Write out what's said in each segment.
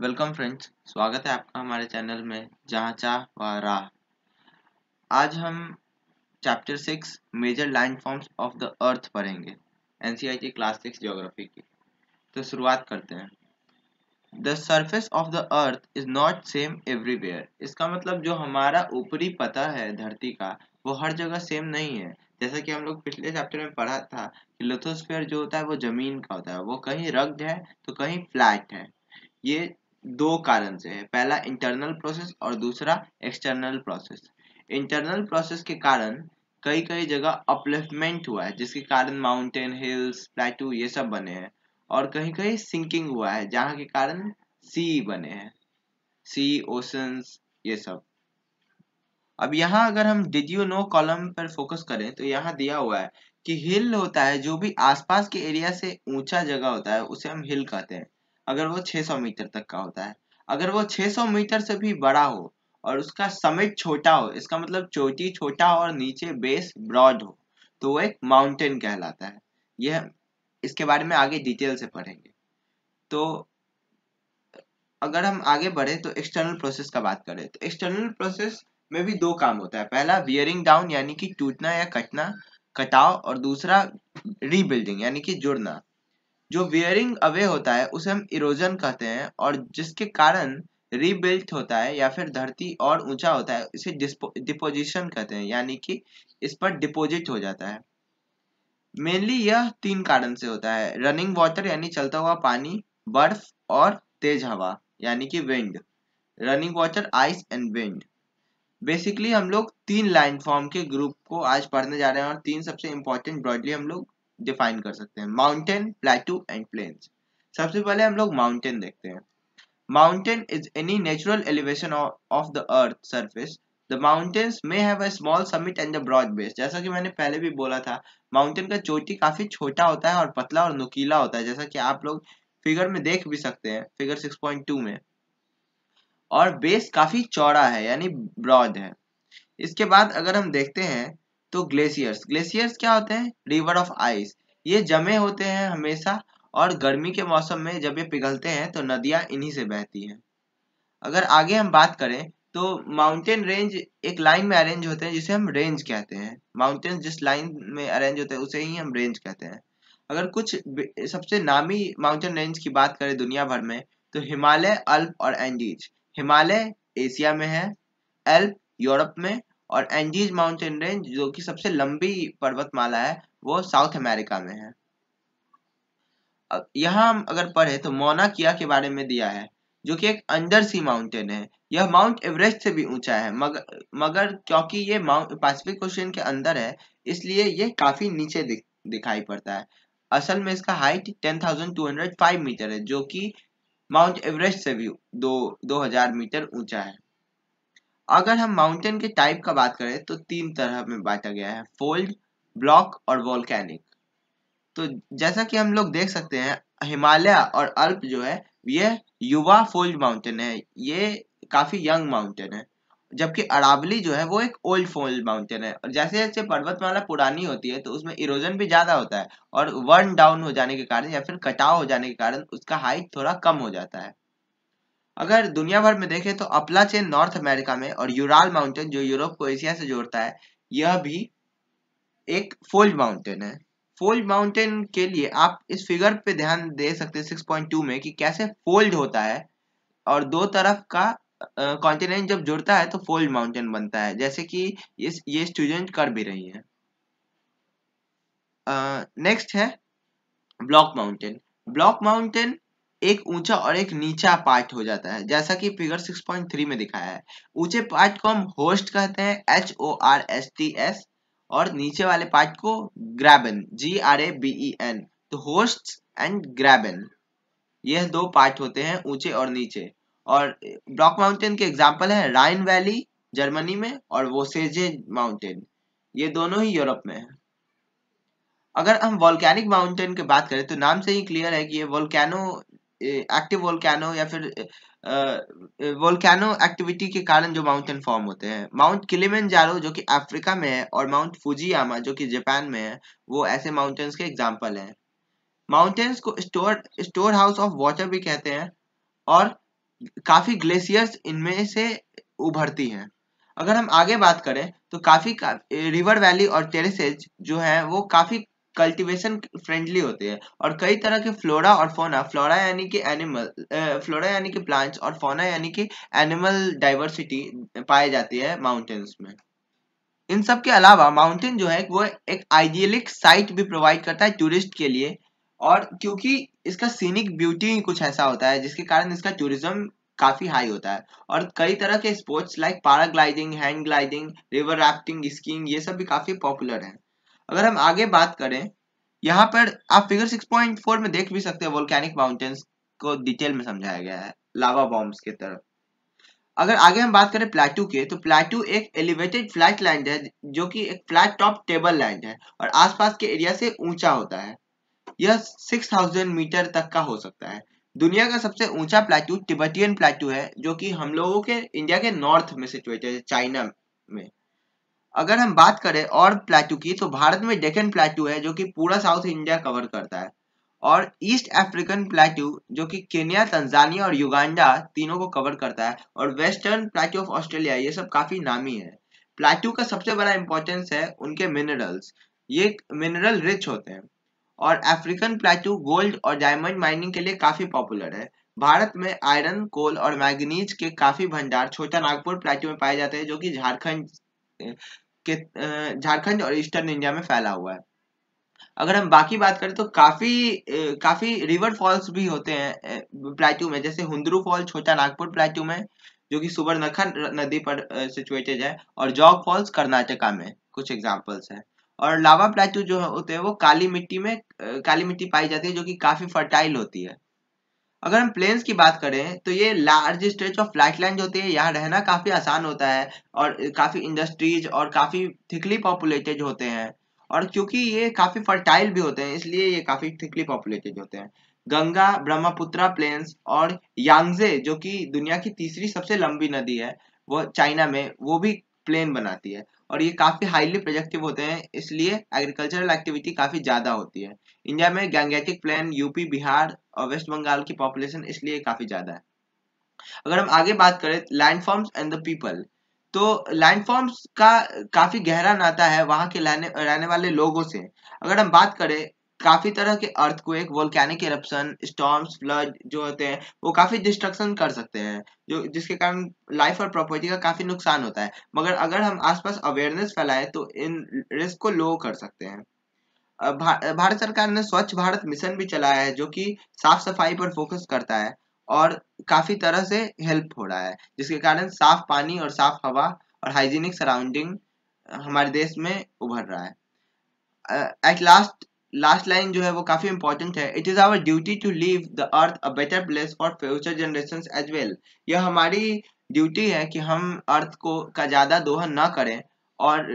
welcome friends स्वागत है आपका हमारे चैनल में जहाँ चाह व राह आज हम chapter six major land forms of the earth पढ़ेंगे एन की क्लास सिक्स जोग्राफी की तो शुरुआत करते हैं the surface of the earth is not same everywhere इसका मतलब जो हमारा ऊपरी पता है धरती का वो हर जगह सेम नहीं है जैसा कि हम लोग पिछले चैप्टर में पढ़ा था कि लिथोस्फेयर जो होता है वो जमीन का होता है वो कहीं रग्ड है तो कहीं फ्लैट है ये दो कारण से है पहला इंटरनल प्रोसेस और दूसरा एक्सटर्नल प्रोसेस इंटरनल प्रोसेस के कारण कई कई जगह अपलिफ्टमेंट हुआ है जिसके कारण माउंटेन हिल्स प्लेटू ये सब बने हैं और कहीं कहीं सिंकिंग हुआ है जहाँ के कारण सी बने हैं सी ओशंस ये सब अब यहाँ अगर हम डिड यू नो कॉलम पर फोकस करें तो यहाँ दिया हुआ है कि हिल होता है जो भी आसपास के एरिया से ऊंचा जगह होता है उसे हम हिल कहते हैं अगर वो 600 मीटर तक का होता है अगर वो 600 मीटर से भी बड़ा हो और उसका समिट छोटा हो इसका मतलब चोटी छोटा हो और नीचे बेस ब्रॉड हो तो वो एक माउंटेन कहलाता है यह इसके बारे में आगे डिटेल से पढ़ेंगे तो अगर हम आगे बढ़े तो एक्सटर्नल प्रोसेस का बात करें तो एक्सटर्नल प्रोसेस में भी दो काम होता है पहला वियरिंग डाउन यानी कि टूटना या कटना कटाव और दूसरा रीबिल्डिंग यानी कि जुड़ना जो वियरिंग अवे होता है उसे हम इरोजन कहते हैं और जिसके कारण रीबिल्ट होता है या फिर धरती और ऊंचा होता है इसे डिपोजिशन कहते हैं यानी कि इस पर डिपोजिट हो जाता है मेनली यह तीन कारण से होता है रनिंग वाटर यानी चलता हुआ पानी बर्फ और तेज हवा यानी कि wind running water ice and wind basically हम लोग तीन लैंडफॉर्म के ग्रुप को आज पढ़ने जा रहे हैं और तीन सबसे इंपॉर्टेंट ब्रॉडली हम लोग डिफाइन कर सकते हैं माउंटेन प्लेटू एंड प्लेन्स सबसे पहले हम लोग माउंटेन देखते हैं mountain is any natural elevation of the earth surface the The may may have a small summit and a broad जैसा कि मैंने पहले भी बोला था माउंटेन का चोटी काफी छोटा होता है और पतला और नुकीला होता है जैसा कि आप लोग फिगर में देख भी सकते हैं फिगर 6.2 में और बेस काफी चौड़ा है यानी ब्रॉड है इसके बाद अगर हम देखते हैं तो ग्लेशियर्स ग्लेशियर्स क्या होते हैं रिवर ऑफ आइस ये जमे होते हैं हमेशा और गर्मी के मौसम में जब ये पिघलते हैं तो नदियां इन्हीं से बहती हैं अगर आगे हम बात करें तो माउंटेन रेंज एक लाइन में अरेंज होते हैं जिसे हम रेंज कहते हैं माउंटेन जिस लाइन में अरेंज होते हैं उसे ही हम रेंज कहते हैं अगर कुछ सबसे नामी माउंटेन रेंज की बात करें दुनिया भर में तो हिमालय अल्प और एंडीज हिमालय एशिया में है अल्प यूरोप में और एंजीज माउंटेन रेंज जो कि सबसे लंबी पर्वतमाला है वो साउथ अमेरिका में है यहाँ हम अगर पढ़े तो मोना किया के बारे में दिया है जो कि एक अंडर सी माउंटेन है यह माउंट एवरेस्ट से भी ऊंचा है मगर मगर क्योंकि ये माउंट पैसिफिक ओशियन के अंदर है इसलिए ये काफी नीचे दिख, दिखाई पड़ता है असल में इसका height ten thousand two hundred five metre है जो कि माउंट एवरेस्ट से भी दो, दो हजार मीटर ऊंचा है अगर हम माउंटेन के टाइप का बात करें तो तीन तरह में बांटा गया है फोल्ड ब्लॉक और वॉल्केनिक तो जैसा कि हम लोग देख सकते हैं हिमालय और अल्प जो है यह युवा फोल्ड माउंटेन है ये काफी यंग माउंटेन है जबकि अरावली जो है वो एक ओल्ड फोल्ड माउंटेन है और जैसे जैसे पर्वतमाला पुरानी होती है तो उसमें इरोजन भी ज्यादा होता है और वर्न डाउन हो जाने के कारण या फिर कटाव हो जाने के कारण उसका हाइट थोड़ा कम हो जाता है अगर दुनिया भर में देखें तो अपला चेन नॉर्थ अमेरिका में और यूराल माउंटेन जो यूरोप को एशिया से जोड़ता है यह भी एक फोल्ड माउंटेन है फोल्ड माउंटेन के लिए आप इस फिगर पे ध्यान दे सकते हैं 6.2 में कि कैसे फोल्ड होता है और दो तरफ का कॉन्टिनेंट जब जुड़ता है तो फोल्ड माउंटेन बनता है जैसे कि ये ये स्टूडेंट कर भी रही है नेक्स्ट uh, है ब्लॉक माउंटेन ब्लॉक माउंटेन एक ऊंचा और एक नीचा पार्ट हो जाता है जैसा कि फिगर 6.3 में दिखाया है ऊंचे पार्ट को हम होस्ट कहते हैं H O R S T S और नीचे वाले पार्ट को graben G R A B E N तो होस्ट एंड ग्रैबन यह दो पार्ट होते हैं ऊंचे और नीचे और ब्लॉक माउंटेन के एग्जाम्पल है राइन वैली जर्मनी में और वोसेजे माउंटेन ये दोनों ही यूरोप में है अगर हम वॉल्केनिक माउंटेन की बात करें तो नाम से ही क्लियर है कि ये वॉल्केनो एक्टिव वोल्केनो या फिर वोल्केनो एक्टिविटी के कारण जो माउंटेन फॉर्म होते हैं माउंट किलिमंजारो जो कि अफ्रीका में है और माउंट फुजियामा जो कि जापान में है वो ऐसे माउंटेन्स के एग्जाम्पल हैं माउंटेन्स को store store house of water भी कहते हैं और काफ़ी ग्लेशियर्स इनमें से उभरती हैं अगर हम आगे बात करें तो काफ़ी का, रिवर वैली और टेरेसेज जो है वो काफ़ी कल्टीवेशन फ्रेंडली होते हैं और कई तरह के फ्लोरा और फोना फ्लोरा यानी कि एनिमल फ्लोरा यानी कि प्लांट्स और फोना यानी कि एनिमल डाइवर्सिटी पाई जाती है माउंटेन्स में इन सब के अलावा माउंटेन जो है वो एक आइडियलिक साइट भी प्रोवाइड करता है टूरिस्ट के लिए और क्योंकि इसका सीनिक ब्यूटी कुछ ऐसा होता है जिसके कारण इसका टूरिज्म काफी हाई होता है और कई तरह के sports like paragliding hand gliding river rafting skiing ये सब भी काफी पॉपुलर है अगर हम आगे बात करें यहाँ पर आप फिगर 6.4 में देख भी सकते हैं वोल्केनिक माउंटेन्स को डिटेल में समझाया गया है लावा बॉम्ब्स की तरफ अगर आगे हम बात करें प्लेटू के तो प्लेटू एक एलिवेटेड फ्लैट लैंड है जो कि एक फ्लैट टॉप टेबल लैंड है और आसपास के एरिया से ऊंचा होता है यह 6000 मीटर तक का हो सकता है दुनिया का सबसे ऊंचा प्लेटू तिब्बतियन प्लेटू है जो कि हम लोगों के इंडिया के नॉर्थ में सिचुएटेड है चाइना में अगर हम बात करें और प्लेटू की तो भारत में डेकन प्लेटू है जो कि पूरा साउथ इंडिया कवर करता है और ईस्ट अफ्रीकन प्लेटू जो कि केन्या तंजानिया और युगांडा तीनों को कवर करता है और वेस्टर्न प्लेटू ऑफ ऑस्ट्रेलिया ये सब काफ़ी नामी है प्लेटू का सबसे बड़ा इंपॉर्टेंस है उनके मिनरल्स ये मिनरल रिच होते हैं और अफ्रीकन प्लेटू गोल्ड और डायमंड माइनिंग के लिए काफ़ी पॉपुलर है भारत में आयरन कोल और मैग्नीज के काफ़ी भंडार छोटा नागपुर प्लेटू में पाए जाते हैं जो कि झारखंड के झारखंड और ईस्टर्न इंडिया में फैला हुआ है अगर हम बाकी बात करें तो काफी काफी रिवर फॉल्स भी होते हैं प्लेट्यू में जैसे हुंदरू फॉल छोटा नागपुर प्लेट्यू में जो कि सुबर्णखा नदी पर सिचुएटेड है और जॉग फॉल्स कर्नाटका में कुछ एग्जाम्पल्स हैं और लावा प्लेट्यू जो होते हैं वो काली मिट्टी में काली मिट्टी पाई जाती है जो कि काफी फर्टाइल होती है अगर हम प्लेन्स की बात करें तो ये large stretch of flat land होती है यहाँ रहना काफ़ी आसान होता है और काफ़ी इंडस्ट्रीज और काफ़ी थिकली पॉपुलेटेड होते हैं और क्योंकि ये काफ़ी फर्टाइल भी होते हैं इसलिए ये काफ़ी थिकली पॉपुलेटेड होते हैं गंगा ब्रह्मपुत्रा प्लेन्स और यांगजे जो कि दुनिया की तीसरी सबसे लंबी नदी है वो चाइना में वो भी प्लेन बनाती है और ये काफ़ी हाईली प्रोजेक्टिव होते हैं इसलिए एग्रीकल्चरल एक्टिविटी काफ़ी ज़्यादा होती है इंडिया में गैंगेटिक प्लान यूपी बिहार और वेस्ट बंगाल की पॉपुलेशन इसलिए काफ़ी ज़्यादा है अगर हम आगे बात करें landforms and the people तो लैंड फॉर्म्स का काफ़ी गहरा नाता है वहां के रहने रहने वाले लोगों से अगर हम बात करें काफी तरह के earthquake volcanic eruption storms flood जो होते हैं वो काफी डिस्ट्रक्शन कर सकते हैं जो जिसके कारण लाइफ और प्रॉपर्टी का काफी नुकसान होता है मगर अगर हम आसपास अवेयरनेस फैलाएं तो इन रिस्क को लो कर सकते हैं भा, भारत सरकार ने स्वच्छ भारत मिशन भी चलाया है जो कि साफ सफाई पर फोकस करता है और काफी तरह से हेल्प हो रहा है जिसके कारण साफ पानी और साफ हवा और हाइजीनिक सराउंडिंग हमारे देश में उभर रहा है एट लास्ट लास्ट लाइन जो है वो काफी इंपॉर्टेंट है it is our duty to leave the earth a better place for future generation as well यह हमारी ड्यूटी है कि हम अर्थ को का ज्यादा दोहन ना करें और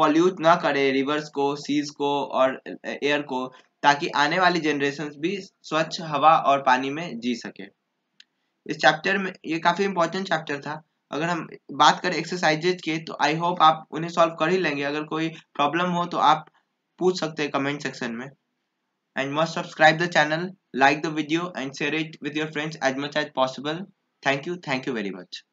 पॉल्यूट ना करें रिवर्स को सीज को और एयर को ताकि आने वाली जनरेशन भी स्वच्छ हवा और पानी में जी सके इस चैप्टर में ये काफी इंपॉर्टेंट चैप्टर था अगर हम बात करें एक्सरसाइजेज के तो आई होप आप उन्हें सॉल्व कर ही लेंगे अगर कोई प्रॉब्लम हो तो आप पूछ सकते हैं कमेंट सेक्शन में and must subscribe the channel like the video and share it with your friends as much as possible thank you thank you very much